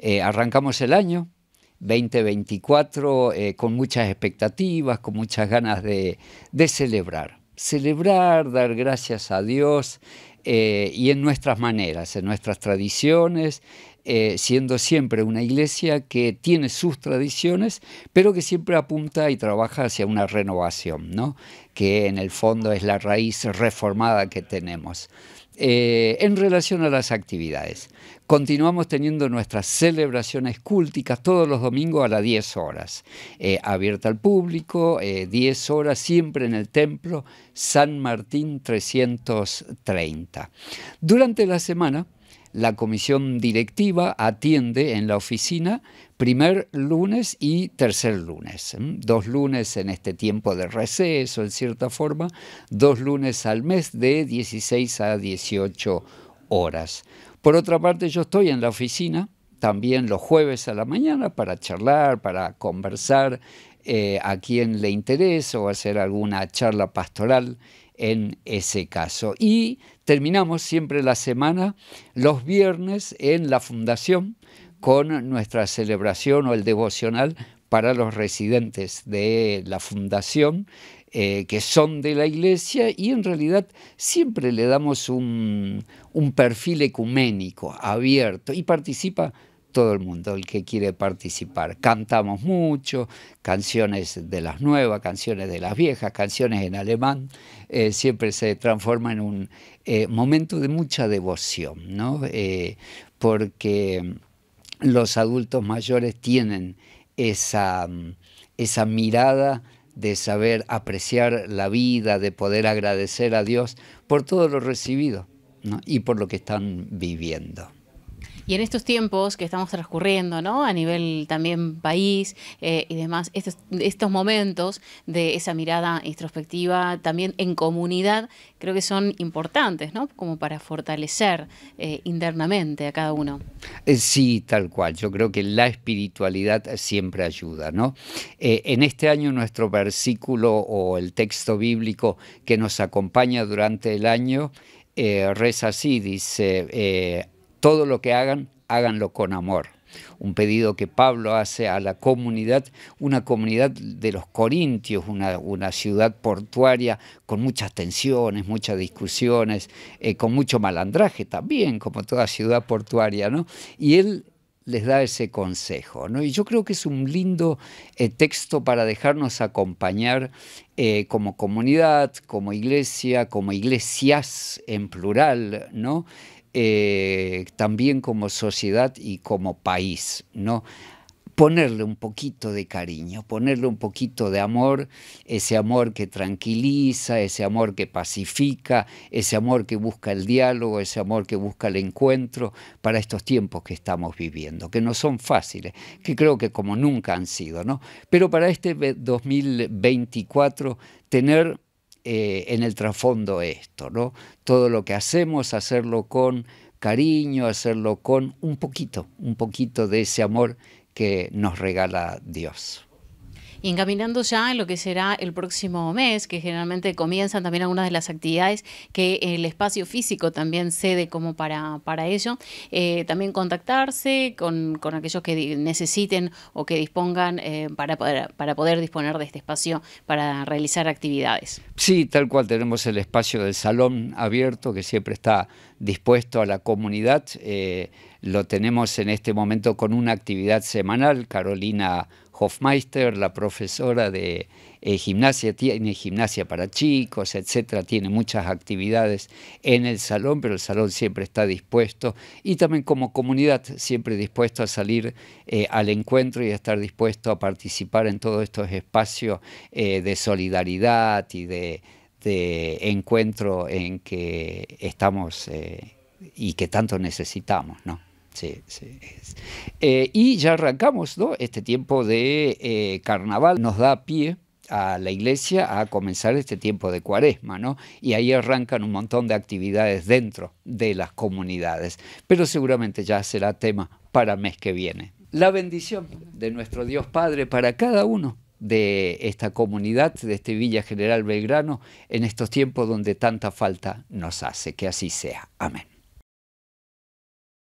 Eh, arrancamos el año 2024 eh, con muchas expectativas, con muchas ganas de, celebrar. Celebrar, dar gracias a Dios eh, y en nuestras maneras, en nuestras tradiciones eh, siendo siempre una iglesia que tiene sus tradiciones, pero que siempre apunta y trabaja hacia una renovación, ¿no? que en el fondo es la raíz reformada que tenemos. Eh, en relación a las actividades. Continuamos teniendo nuestras celebraciones cúlticas todos los domingos a las 10 horas, eh, abierta al público, 10 horas siempre en el templo San Martín 330. Durante la semana la comisión directiva atiende en la oficina primer lunes y tercer lunes. Dos lunes en este tiempo de receso, en cierta forma, dos lunes al mes de 16 a 18 horas. Por otra parte, yo estoy en la oficina también los jueves a la mañana para charlar, para conversar eh, a quien le interesa o hacer alguna charla pastoral en ese caso. Y terminamos siempre la semana los viernes en la fundación con nuestra celebración o el devocional para los residentes de la fundación eh, que son de la iglesia y en realidad siempre le damos un, un perfil ecuménico, abierto y participa todo el mundo el que quiere participar. Cantamos mucho, canciones de las nuevas, canciones de las viejas, canciones en alemán, eh, siempre se transforma en un eh, momento de mucha devoción, ¿no? Eh, porque los adultos mayores tienen esa, mirada de saber apreciar la vida, de poder agradecer a Dios por todo lo recibido y por lo que están viviendo. Y en estos tiempos que estamos transcurriendo, ¿no? A nivel también país eh, y demás, estos, momentos de esa mirada introspectiva también en comunidad, creo que son importantes, ¿no? Como para fortalecer eh, internamente a cada uno. Eh, sí, tal cual. Yo creo que la espiritualidad siempre ayuda, ¿no? en este año nuestro versículo o el texto bíblico que nos acompaña durante el año reza así, dice, todo lo que hagan, háganlo con amor. Un pedido que Pablo hace a la comunidad, una comunidad de los Corintios, una, ciudad portuaria con muchas tensiones, muchas discusiones, eh, con mucho malandraje también, como toda ciudad portuaria, ¿no? Y él les da ese consejo. ¿no? Y yo creo que es un lindo eh, texto para dejarnos acompañar eh, como comunidad, como iglesia, como iglesias en plural, ¿no? Eh, también como sociedad y como país, ¿no? ponerle un poquito de cariño, ponerle un poquito de amor, ese amor que tranquiliza, ese amor que pacifica, ese amor que busca el diálogo, ese amor que busca el encuentro para estos tiempos que estamos viviendo, que no son fáciles, que creo que como nunca han sido, ¿no? Pero para este 2024 tener eh, en el trasfondo esto, ¿no? Todo lo que hacemos, hacerlo con cariño, hacerlo con un poquito, un poquito de ese amor que nos regala Dios y encaminando ya en lo que será el próximo mes, que generalmente comienzan también algunas de las actividades que el espacio físico también cede como para, para ello, eh, también contactarse con, aquellos que necesiten o que dispongan eh, para, poder, para poder disponer de este espacio para realizar actividades. Sí, tal cual tenemos el espacio del salón abierto que siempre está dispuesto a la comunidad. Eh, lo tenemos en este momento con una actividad semanal. Carolina Hofmeister, la profesora de eh, gimnasia, tiene gimnasia para chicos, etcétera, tiene muchas actividades en el salón, pero el salón siempre está dispuesto y también como comunidad siempre dispuesto a salir eh, al encuentro y a estar dispuesto a participar en todos estos espacios eh, de solidaridad y de, de, encuentro en que estamos y que tanto necesitamos, ¿no? Sí, sí. Eh, y ya arrancamos, ¿no? Este tiempo de eh, carnaval nos da pie a la iglesia a comenzar este tiempo de cuaresma, ¿no? Y ahí arrancan un montón de actividades dentro de las comunidades, pero seguramente ya será tema para mes que viene. La bendición de nuestro Dios Padre para cada uno de esta comunidad, de este Villa General Belgrano, en estos tiempos donde tanta falta nos hace. Que así sea. Amén.